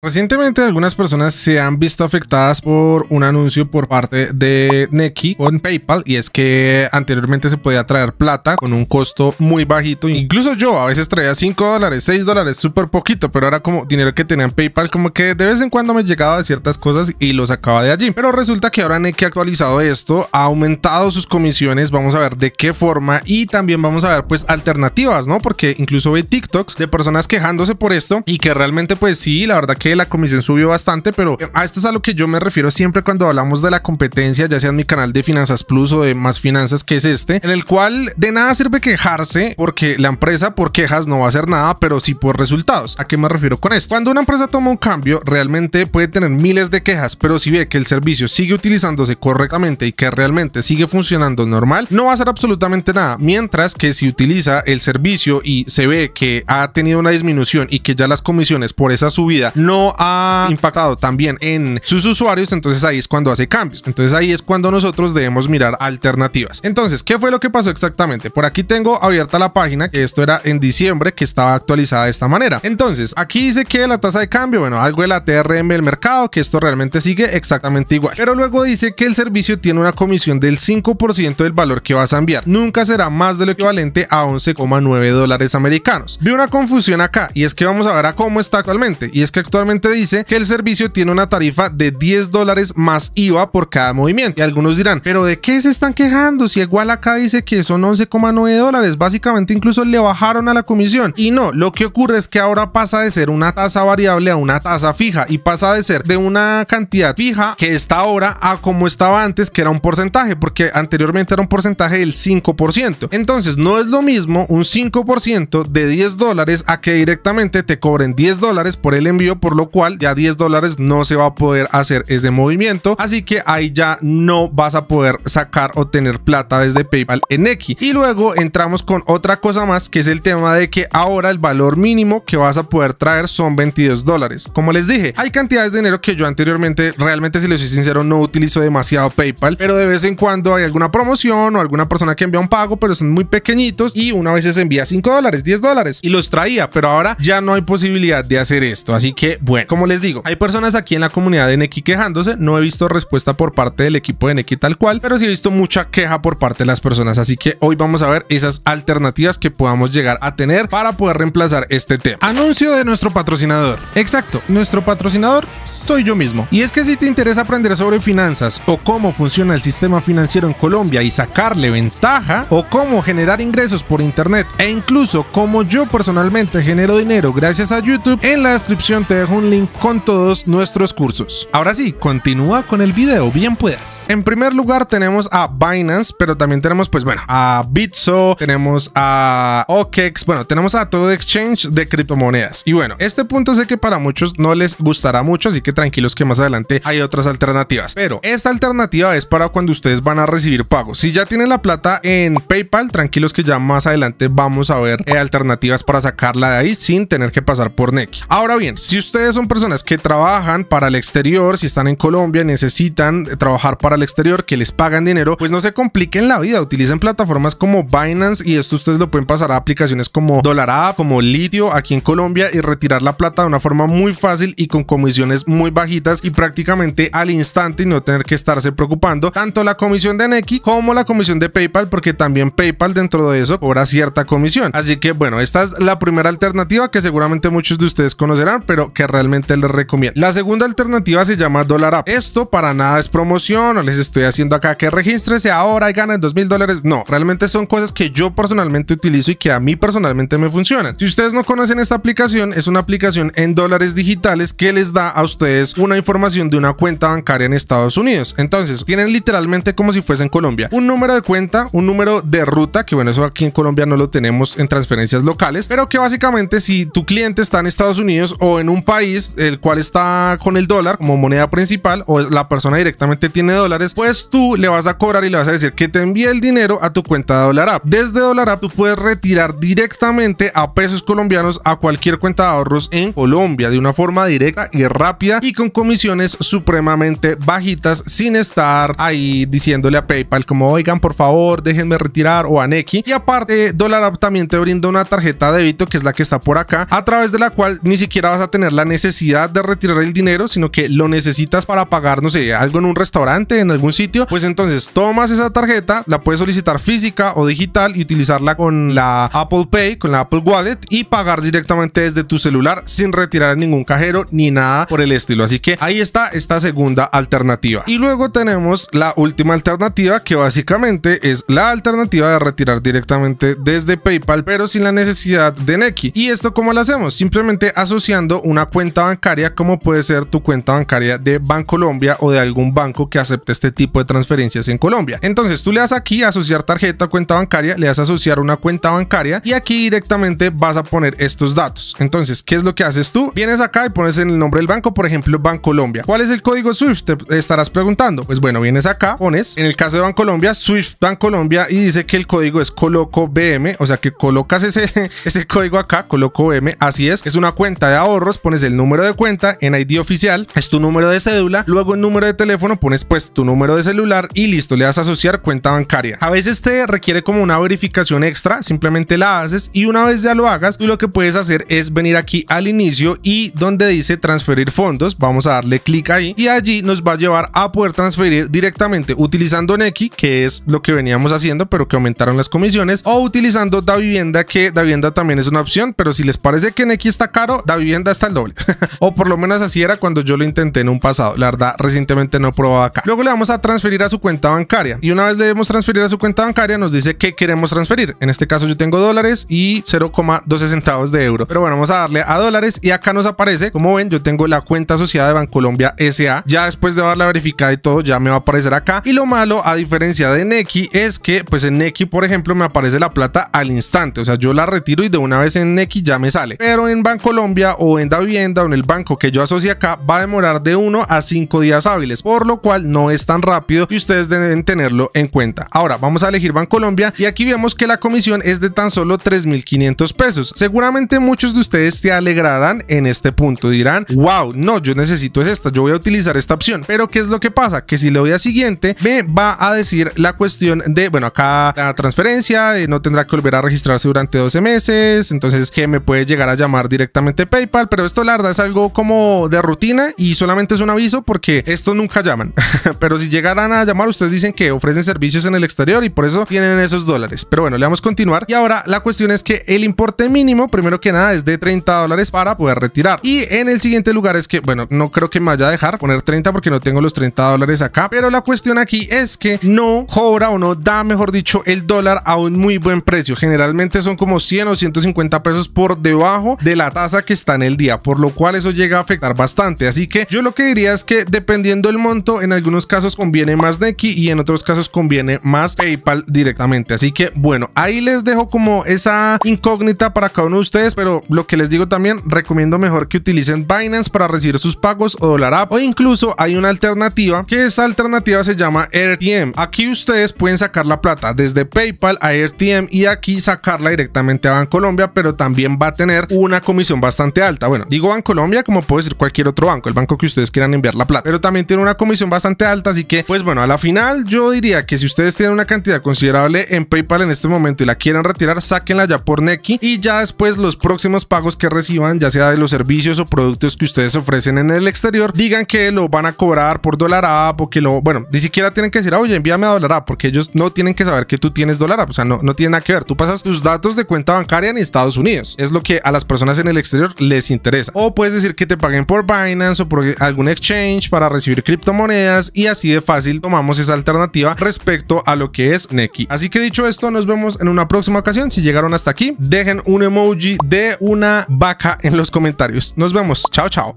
Recientemente algunas personas se han visto afectadas por un anuncio por parte de Neki con PayPal y es que anteriormente se podía traer plata con un costo muy bajito. Incluso yo a veces traía 5 dólares, 6 dólares, súper poquito, pero era como dinero que tenía en PayPal como que de vez en cuando me llegaba de ciertas cosas y lo sacaba de allí. Pero resulta que ahora Neki ha actualizado esto, ha aumentado sus comisiones, vamos a ver de qué forma y también vamos a ver pues alternativas, ¿no? Porque incluso ve TikToks de personas quejándose por esto y que realmente pues sí, la verdad que la comisión subió bastante, pero eh, a esto es a lo que yo me refiero siempre cuando hablamos de la competencia, ya sea en mi canal de Finanzas Plus o de Más Finanzas, que es este, en el cual de nada sirve quejarse porque la empresa por quejas no va a hacer nada, pero sí por resultados. ¿A qué me refiero con esto? Cuando una empresa toma un cambio, realmente puede tener miles de quejas, pero si ve que el servicio sigue utilizándose correctamente y que realmente sigue funcionando normal, no va a hacer absolutamente nada. Mientras que si utiliza el servicio y se ve que ha tenido una disminución y que ya las comisiones por esa subida no ha impactado también en sus usuarios, entonces ahí es cuando hace cambios. Entonces ahí es cuando nosotros debemos mirar alternativas. Entonces, ¿qué fue lo que pasó exactamente? Por aquí tengo abierta la página, que esto era en diciembre, que estaba actualizada de esta manera. Entonces, aquí dice que la tasa de cambio, bueno, algo de la TRM del mercado, que esto realmente sigue exactamente igual. Pero luego dice que el servicio tiene una comisión del 5% del valor que vas a enviar. Nunca será más de lo equivalente a 11,9 dólares americanos. Vi una confusión acá, y es que vamos a ver a cómo está actualmente. Y es que actualmente dice que el servicio tiene una tarifa de 10 dólares más IVA por cada movimiento. Y algunos dirán, pero ¿de qué se están quejando? Si igual acá dice que son 11,9 dólares, básicamente incluso le bajaron a la comisión. Y no, lo que ocurre es que ahora pasa de ser una tasa variable a una tasa fija y pasa de ser de una cantidad fija que está ahora a como estaba antes, que era un porcentaje, porque anteriormente era un porcentaje del 5%. Entonces, no es lo mismo un 5% de 10 dólares a que directamente te cobren 10 dólares por el envío por lo cual ya 10 dólares no se va a poder hacer ese movimiento. Así que ahí ya no vas a poder sacar o tener plata desde PayPal en X. Y luego entramos con otra cosa más que es el tema de que ahora el valor mínimo que vas a poder traer son 22 dólares. Como les dije, hay cantidades de dinero que yo anteriormente, realmente si les soy sincero, no utilizo demasiado PayPal, pero de vez en cuando hay alguna promoción o alguna persona que envía un pago, pero son muy pequeñitos y una vez se envía 5 dólares, 10 dólares y los traía, pero ahora ya no hay posibilidad de hacer esto. Así que bueno, como les digo, hay personas aquí en la comunidad de Neki quejándose. No he visto respuesta por parte del equipo de Neki tal cual, pero sí he visto mucha queja por parte de las personas. Así que hoy vamos a ver esas alternativas que podamos llegar a tener para poder reemplazar este tema. Anuncio de nuestro patrocinador. Exacto, nuestro patrocinador soy yo mismo. Y es que si te interesa aprender sobre finanzas o cómo funciona el sistema financiero en Colombia y sacarle ventaja, o cómo generar ingresos por internet, e incluso cómo yo personalmente genero dinero gracias a YouTube, en la descripción te dejo un link con todos nuestros cursos. Ahora sí, continúa con el video, bien puedas. En primer lugar tenemos a Binance, pero también tenemos pues bueno, a Bitso, tenemos a OKEX, bueno, tenemos a todo exchange de criptomonedas. Y bueno, este punto sé que para muchos no les gustará mucho, así que tranquilos que más adelante hay otras alternativas. Pero esta alternativa es para cuando ustedes van a recibir pagos. Si ya tienen la plata en PayPal, tranquilos que ya más adelante vamos a ver eh, alternativas para sacarla de ahí sin tener que pasar por NEC. Ahora bien, si ustedes son personas que trabajan para el exterior, si están en Colombia, necesitan trabajar para el exterior, que les pagan dinero, pues no se compliquen la vida. Utilicen plataformas como Binance y esto ustedes lo pueden pasar a aplicaciones como Dollar como Litio aquí en Colombia y retirar la plata de una forma muy fácil y con comisiones muy bajitas y prácticamente al instante y no tener que estarse preocupando tanto la comisión de Nequi como la comisión de PayPal, porque también PayPal dentro de eso cobra cierta comisión. Así que bueno, esta es la primera alternativa que seguramente muchos de ustedes conocerán, pero que realmente les recomiendo. La segunda alternativa se llama Dólar App. Esto para nada es promoción, no les estoy haciendo acá que regístrese ahora y ganen dos mil dólares. No, realmente son cosas que yo personalmente utilizo y que a mí personalmente me funcionan. Si ustedes no conocen esta aplicación, es una aplicación en dólares digitales que les da a ustedes una información de una cuenta bancaria en Estados Unidos. Entonces, tienen literalmente como si fuese en Colombia un número de cuenta, un número de ruta, que bueno, eso aquí en Colombia no lo tenemos en transferencias locales, pero que básicamente si tu cliente está en Estados Unidos o en un país el cual está con el dólar como moneda principal o la persona directamente tiene dólares, pues tú le vas a cobrar y le vas a decir que te envíe el dinero a tu cuenta de Dólar App. Desde Dólar App tú puedes retirar directamente a pesos colombianos a cualquier cuenta de ahorros en Colombia de una forma directa y rápida y con comisiones supremamente bajitas sin estar ahí diciéndole a PayPal como oigan por favor déjenme retirar o a Nequi. Y aparte Dólar App también te brinda una tarjeta de débito que es la que está por acá a través de la cual ni siquiera vas a tener la necesidad de retirar el dinero, sino que lo necesitas para pagar, no sé, algo en un restaurante, en algún sitio, pues entonces tomas esa tarjeta, la puedes solicitar física o digital y utilizarla con la Apple Pay, con la Apple Wallet y pagar directamente desde tu celular sin retirar ningún cajero ni nada por el estilo. Así que ahí está esta segunda alternativa. Y luego tenemos la última alternativa que básicamente es la alternativa de retirar directamente desde PayPal, pero sin la necesidad de Neki. ¿Y esto cómo lo hacemos? Simplemente asociando una cuenta cuenta bancaria como puede ser tu cuenta bancaria de Bancolombia o de algún banco que acepte este tipo de transferencias en Colombia. Entonces tú le das aquí asociar tarjeta o cuenta bancaria, le das asociar una cuenta bancaria y aquí directamente vas a poner estos datos. Entonces, ¿qué es lo que haces tú? Vienes acá y pones en el nombre del banco, por ejemplo, Bancolombia. ¿Cuál es el código SWIFT? Te estarás preguntando. Pues bueno, vienes acá, pones en el caso de Bancolombia, SWIFT Bancolombia y dice que el código es Coloco BM, o sea que colocas ese, ese código acá, Coloco BM, así es, es una cuenta de ahorros, pones el número de cuenta en ID oficial, es tu número de cédula, luego el número de teléfono pones pues tu número de celular y listo, le das a asociar cuenta bancaria. A veces te requiere como una verificación extra, simplemente la haces y una vez ya lo hagas, lo que puedes hacer es venir aquí al inicio y donde dice transferir fondos, vamos a darle clic ahí y allí nos va a llevar a poder transferir directamente utilizando Nequi, que es lo que veníamos haciendo pero que aumentaron las comisiones, o utilizando Da Vivienda, que Da Vivienda también es una opción, pero si les parece que Nequi está caro, Da Vivienda está el doble. o por lo menos así era cuando yo lo intenté en un pasado. La verdad, recientemente no probado acá. Luego le vamos a transferir a su cuenta bancaria. Y una vez le transferir a su cuenta bancaria, nos dice qué queremos transferir. En este caso yo tengo dólares y 0,12 centavos de euro. Pero bueno, vamos a darle a dólares y acá nos aparece, como ven, yo tengo la cuenta asociada de Bancolombia SA. Ya después de haberla verificada y todo, ya me va a aparecer acá. Y lo malo, a diferencia de Neki, es que pues en Neki, por ejemplo, me aparece la plata al instante. O sea, yo la retiro y de una vez en Neki ya me sale. Pero en Bancolombia o en Davien en el banco que yo asocie acá va a demorar de 1 a 5 días hábiles, por lo cual no es tan rápido y ustedes deben tenerlo en cuenta. Ahora vamos a elegir banco Colombia y aquí vemos que la comisión es de tan solo 3.500 pesos. Seguramente muchos de ustedes se alegrarán en este punto, dirán, wow, no, yo necesito esta, yo voy a utilizar esta opción. Pero ¿qué es lo que pasa? Que si le doy a siguiente, me va a decir la cuestión de, bueno, acá la transferencia, eh, no tendrá que volver a registrarse durante 12 meses, entonces que me puede llegar a llamar directamente PayPal, pero esto la es algo como de rutina y solamente es un aviso porque estos nunca llaman. Pero si llegaran a llamar, ustedes dicen que ofrecen servicios en el exterior y por eso tienen esos dólares. Pero bueno, le vamos a continuar. Y ahora la cuestión es que el importe mínimo, primero que nada, es de 30 dólares para poder retirar. Y en el siguiente lugar es que, bueno, no creo que me vaya a dejar poner 30 porque no tengo los 30 dólares acá. Pero la cuestión aquí es que no cobra o no da, mejor dicho, el dólar a un muy buen precio. Generalmente son como 100 o 150 pesos por debajo de la tasa que está en el día, por lo cual eso llega a afectar bastante. Así que yo lo que diría es que dependiendo del monto, en algunos casos conviene más Neki y en otros casos conviene más PayPal directamente. Así que bueno, ahí les dejo como esa incógnita para cada uno de ustedes, pero lo que les digo también, recomiendo mejor que utilicen Binance para recibir sus pagos o Dollar App o incluso hay una alternativa que esa alternativa se llama RTM, Aquí ustedes pueden sacar la plata desde PayPal a RTM y aquí sacarla directamente a Bancolombia, pero también va a tener una comisión bastante alta. Bueno, digo Banco Colombia como puede ser cualquier otro banco, el banco que ustedes quieran enviar la plata. Pero también tiene una comisión bastante alta, así que, pues bueno, a la final yo diría que si ustedes tienen una cantidad considerable en PayPal en este momento y la quieren retirar, sáquenla ya por Neki y ya después los próximos pagos que reciban, ya sea de los servicios o productos que ustedes ofrecen en el exterior, digan que lo van a cobrar por dólar app o lo, bueno, ni siquiera tienen que decir, ah, oye, envíame a dólar app, porque ellos no tienen que saber que tú tienes dólar app, o sea, no, no tiene nada que ver. Tú pasas tus datos de cuenta bancaria en Estados Unidos, es lo que a las personas en el exterior les interesa. O puedes decir que te paguen por Binance o por algún exchange para recibir criptomonedas y así de fácil tomamos esa alternativa respecto a lo que es Neki. Así que dicho esto, nos vemos en una próxima ocasión. Si llegaron hasta aquí, dejen un emoji de una vaca en los comentarios. Nos vemos. Chao, chao.